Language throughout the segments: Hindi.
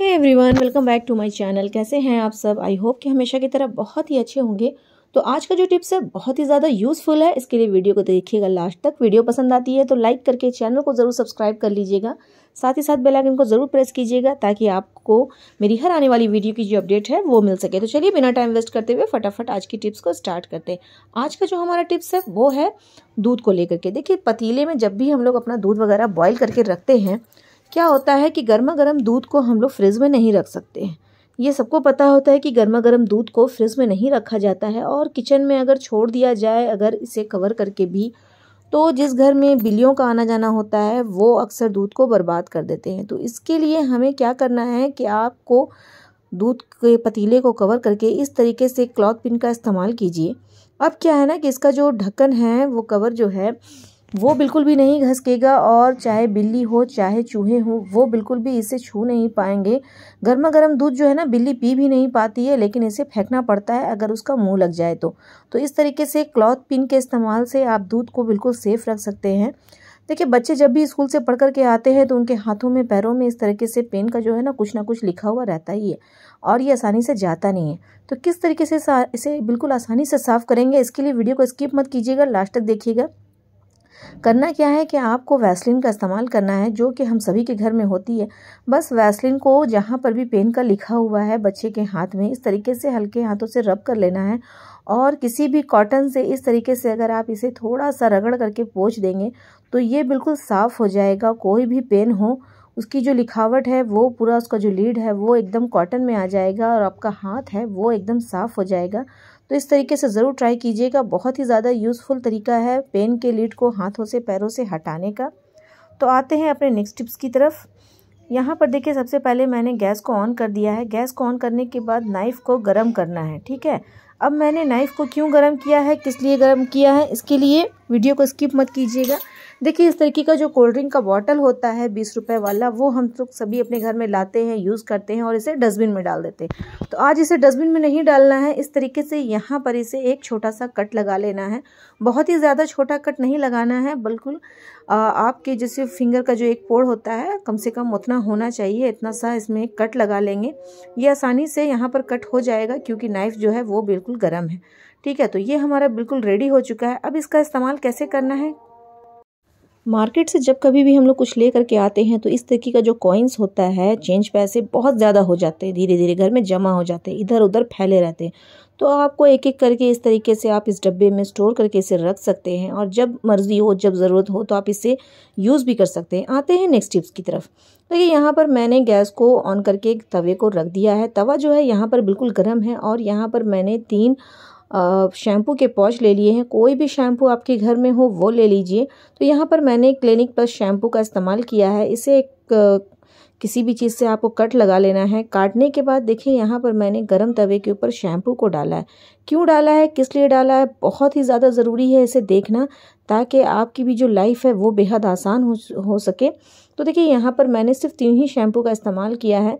hey everyone welcome back to my channel कैसे हैं आप सब आई होप कि हमेशा की तरह बहुत ही अच्छे होंगे तो आज का जो टिप्स है बहुत ही ज़्यादा यूज़फुल है इसके लिए वीडियो को देखिएगा लास्ट तक वीडियो पसंद आती है तो लाइक करके चैनल को ज़रूर सब्सक्राइब कर लीजिएगा साथ ही साथ बेल आइकन को ज़रूर प्रेस कीजिएगा ताकि आपको मेरी हर आने वाली वीडियो की जो अपडेट है वो मिल सके तो चलिए बिना टाइम वेस्ट करते हुए फटाफट आज की टिप्स को स्टार्ट करते हैं आज का जो हमारा टिप्स है वो है दूध को लेकर के देखिए पतीले में जब भी हम लोग अपना दूध वगैरह बॉयल करके रखते हैं क्या होता है कि गर्मा गर्म दूध को हम लोग फ्रिज में नहीं रख सकते हैं ये सबको पता होता है कि गर्मा गर्म दूध को फ्रिज में नहीं रखा जाता है और किचन में अगर छोड़ दिया जाए अगर इसे कवर करके भी तो जिस घर में बिल्लियों का आना जाना होता है वो अक्सर दूध को बर्बाद कर देते हैं तो इसके लिए हमें क्या करना है कि आपको दूध के पतीले को कवर करके इस तरीके से क्लॉथ पिन का इस्तेमाल कीजिए अब क्या है ना कि इसका जो ढक्कन है वो कवर जो है वो बिल्कुल भी नहीं घसकेगा और चाहे बिल्ली हो चाहे चूहे हो वो बिल्कुल भी इसे छू नहीं पाएंगे गर्मा गर्म दूध जो है ना बिल्ली पी भी नहीं पाती है लेकिन इसे फेंकना पड़ता है अगर उसका मुंह लग जाए तो तो इस तरीके से क्लॉथ पिन के इस्तेमाल से आप दूध को बिल्कुल सेफ रख सकते हैं देखिए बच्चे जब भी स्कूल से पढ़ कर के आते हैं तो उनके हाथों में पैरों में इस तरीके से पेन का जो है ना कुछ ना कुछ लिखा हुआ रहता ही है और ये आसानी से जाता नहीं है तो किस तरीके से इसे बिल्कुल आसानी से साफ़ करेंगे इसके लिए वीडियो को स्किप मत कीजिएगा लास्ट तक देखिएगा करना क्या है कि आपको वैसलिन का इस्तेमाल करना है जो कि हम सभी के घर में होती है बस वैसलिन को जहाँ पर भी पेन का लिखा हुआ है बच्चे के हाथ में इस तरीके से हल्के हाथों से रब कर लेना है और किसी भी कॉटन से इस तरीके से अगर आप इसे थोड़ा सा रगड़ करके पोछ देंगे तो ये बिल्कुल साफ़ हो जाएगा कोई भी पेन हो उसकी जो लिखावट है वो पूरा उसका जो लीड है वो एकदम कॉटन में आ जाएगा और आपका हाथ है वो एकदम साफ़ हो जाएगा तो इस तरीके से ज़रूर ट्राई कीजिएगा बहुत ही ज़्यादा यूज़फुल तरीका है पेन के लीड को हाथों से पैरों से हटाने का तो आते हैं अपने नेक्स्ट टिप्स की तरफ यहाँ पर देखिए सबसे पहले मैंने गैस को ऑन कर दिया है गैस को ऑन करने के बाद नाइफ़ को गर्म करना है ठीक है अब मैंने नाइफ़ को क्यों गर्म किया है किस लिए गर्म किया है इसके लिए वीडियो को स्किप मत कीजिएगा देखिए इस तरीके का जो कोल्ड ड्रिंक का बॉटल होता है बीस रुपये वाला वो हम लोग तो सभी अपने घर में लाते हैं यूज़ करते हैं और इसे डस्टबिन में डाल देते हैं तो आज इसे डस्टबिन में नहीं डालना है इस तरीके से यहाँ पर इसे एक छोटा सा कट लगा लेना है बहुत ही ज़्यादा छोटा कट नहीं लगाना है बिल्कुल आपके जैसे फिंगर का जो एक पोड़ होता है कम से कम उतना होना चाहिए इतना सा इसमें कट लगा लेंगे ये आसानी से यहाँ पर कट हो जाएगा क्योंकि नाइफ़ जो है वो बिल्कुल गर्म है ठीक है तो ये हमारा बिल्कुल रेडी हो चुका है अब इसका इस्तेमाल कैसे करना है मार्केट से जब कभी भी हम लोग कुछ ले करके आते हैं तो इस तरीके का जो कॉइन्स होता है चेंज पैसे बहुत ज़्यादा हो जाते हैं धीरे धीरे घर में जमा हो जाते हैं इधर उधर फैले रहते हैं तो आपको एक एक करके इस तरीके से आप इस डब्बे में स्टोर करके इसे रख सकते हैं और जब मर्ज़ी हो जब ज़रूरत हो तो आप इसे यूज़ भी कर सकते हैं आते हैं नेक्स्ट टिप्स की तरफ देखिए तो यहाँ पर मैंने गैस को ऑन करके तवे को रख दिया है तवा जो है यहाँ पर बिल्कुल गर्म है और यहाँ पर मैंने तीन शैम्पू के पॉच ले लिए हैं कोई भी शैम्पू आपके घर में हो वो ले लीजिए तो यहाँ पर मैंने क्लिनिक प्लस शैम्पू का इस्तेमाल किया है इसे एक किसी भी चीज़ से आपको कट लगा लेना है काटने के बाद देखिए यहाँ पर मैंने गरम तवे के ऊपर शैम्पू को डाला है क्यों डाला है किस लिए डाला है बहुत ही ज़्यादा ज़रूरी है इसे देखना ताकि आपकी भी जो लाइफ है वो बेहद आसान हो हो सके तो देखिए यहाँ पर मैंने सिर्फ तीन ही शैम्पू का इस्तेमाल किया है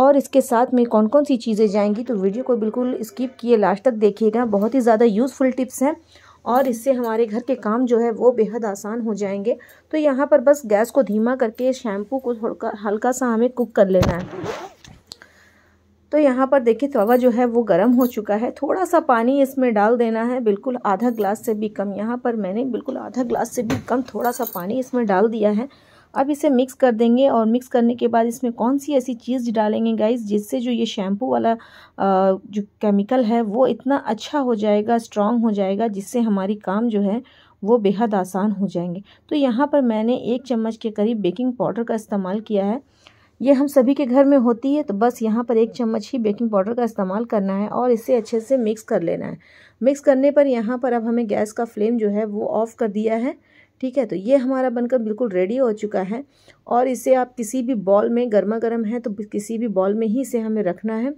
और इसके साथ में कौन कौन सी चीज़ें जाएंगी तो वीडियो को बिल्कुल स्किप किए लास्ट तक देखिएगा बहुत ही ज़्यादा यूज़फुल टिप्स हैं और इससे हमारे घर के काम जो है वो बेहद आसान हो जाएंगे तो यहाँ पर बस गैस को धीमा करके शैम्पू को थोड़ा हल्का सा हमें कुक कर लेना है तो यहाँ पर देखिए तवा जो है वो गर्म हो चुका है थोड़ा सा पानी इसमें डाल देना है बिल्कुल आधा ग्लास से भी कम यहाँ पर मैंने बिल्कुल आधा ग्लास से भी कम थोड़ा सा पानी इसमें डाल दिया है अब इसे मिक्स कर देंगे और मिक्स करने के बाद इसमें कौन सी ऐसी चीज़ डालेंगे गाइस जिससे जो ये शैम्पू वाला जो केमिकल है वो इतना अच्छा हो जाएगा स्ट्रॉन्ग हो जाएगा जिससे हमारी काम जो है वो बेहद आसान हो जाएंगे तो यहाँ पर मैंने एक चम्मच के करीब बेकिंग पाउडर का इस्तेमाल किया है ये हम सभी के घर में होती है तो बस यहाँ पर एक चम्मच ही बेकिंग पाउडर का इस्तेमाल करना है और इसे अच्छे से मिक्स कर लेना है मिक्स करने पर यहाँ पर अब हमें गैस का फ्लेम जो है वो ऑफ़ कर दिया है ठीक है तो ये हमारा बनकर बिल्कुल रेडी हो चुका है और इसे आप किसी भी बॉल में गर्मा गर्म है तो किसी भी बॉल में ही इसे हमें रखना है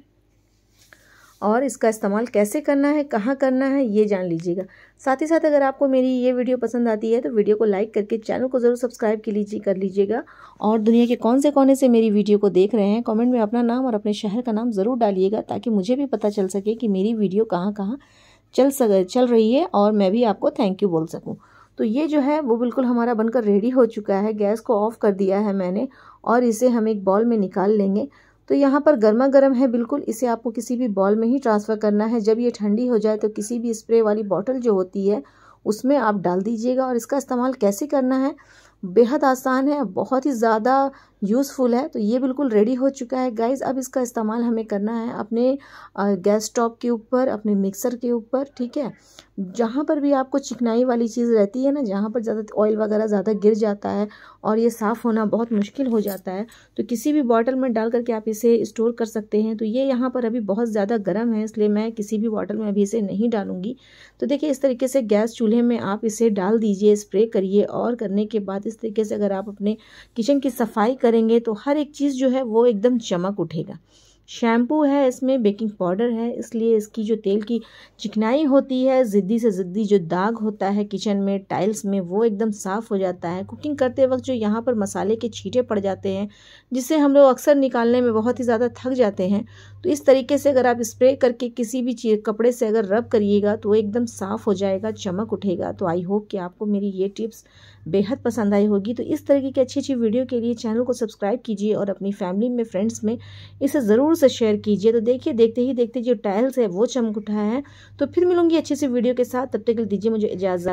और इसका इस्तेमाल कैसे करना है कहाँ करना है ये जान लीजिएगा साथ ही साथ अगर आपको मेरी ये वीडियो पसंद आती है तो वीडियो को लाइक करके चैनल को ज़रूर सब्सक्राइब की लीजिए कर लीजिएगा और दुनिया के कौन से कोने से मेरी वीडियो को देख रहे हैं कमेंट में अपना नाम और अपने शहर का नाम ज़रूर डालिएगा ताकि मुझे भी पता चल सके कि मेरी वीडियो कहाँ कहाँ चल सक चल रही है और मैं भी आपको थैंक यू बोल सकूँ तो ये जो है वो बिल्कुल हमारा बनकर रेडी हो चुका है गैस को ऑफ़ कर दिया है मैंने और इसे हम एक बॉल में निकाल लेंगे तो यहाँ पर गर्मा गर्म है बिल्कुल इसे आपको किसी भी बॉल में ही ट्रांसफ़र करना है जब ये ठंडी हो जाए तो किसी भी स्प्रे वाली बॉटल जो होती है उसमें आप डाल दीजिएगा और इसका इस्तेमाल कैसे करना है बेहद आसान है बहुत ही ज़्यादा यूज़फुल है तो ये बिल्कुल रेडी हो चुका है गाइज अब इसका इस्तेमाल हमें करना है अपने गैस स्टॉप के ऊपर अपने मिक्सर के ऊपर ठीक है जहाँ पर भी आपको चिकनाई वाली चीज़ रहती है ना जहाँ पर ज़्यादा ऑयल वगैरह ज़्यादा गिर जाता है और ये साफ़ होना बहुत मुश्किल हो जाता है तो किसी भी बॉटल में डाल करके आप इसे स्टोर कर सकते हैं तो ये यहाँ पर अभी बहुत ज़्यादा गर्म है इसलिए मैं किसी भी बॉटल में अभी इसे नहीं डालूंगी तो देखिए इस तरीके से गैस चूल्हे में आप इसे डाल दीजिए स्प्रे करिए और करने के बाद इस तरीके से अगर आप अपने किचन की सफाई करें करेंगे तो हर एक चीज़ जो है वो एकदम चमक उठेगा शैम्पू है इसमें बेकिंग पाउडर है इसलिए इसकी जो तेल की चिकनाई होती है ज़िद्दी से ज़िद्दी जो दाग होता है किचन में टाइल्स में वो एकदम साफ़ हो जाता है कुकिंग करते वक्त जो यहाँ पर मसाले के छींटे पड़ जाते हैं जिससे हम लोग अक्सर निकालने में बहुत ही ज़्यादा थक जाते हैं तो इस तरीके से अगर आप स्प्रे करके किसी भी चीज कपड़े से अगर रब करिएगा तो वो एकदम साफ़ हो जाएगा चमक उठेगा तो आई होप कि आपको मेरी ये टिप्स बेहद पसंद आई होगी तो इस तरीके की अच्छी अच्छी वीडियो के लिए चैनल को सब्सक्राइब कीजिए और अपनी फैमिली में फ्रेंड्स में इसे ज़रूर से शेयर कीजिए तो देखिए देखते ही देखते जो टाइल्स है वो चमक उठा है तो फिर मिलूंगी अच्छी सी वीडियो के साथ तब तक दीजिए मुझे इजाज़त